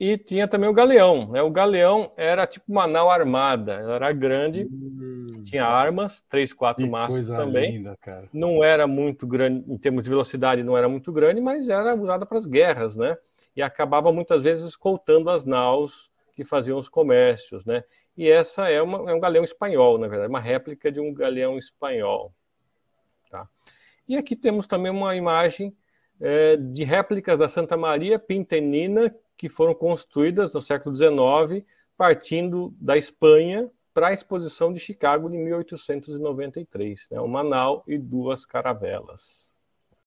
e tinha também o galeão. Né? O galeão era tipo uma nau armada, era grande, hum, tinha armas, três, quatro mastros também. Linda, não era muito grande, em termos de velocidade, não era muito grande, mas era usada para as guerras, né? E acabava muitas vezes escoltando as naus que faziam os comércios, né? E essa é, uma, é um galeão espanhol, na verdade, uma réplica de um galeão espanhol. Tá? E aqui temos também uma imagem é, de réplicas da Santa Maria Pintenina que foram construídas no século XIX, partindo da Espanha para a exposição de Chicago de 1893, né? um Manaus e duas caravelas.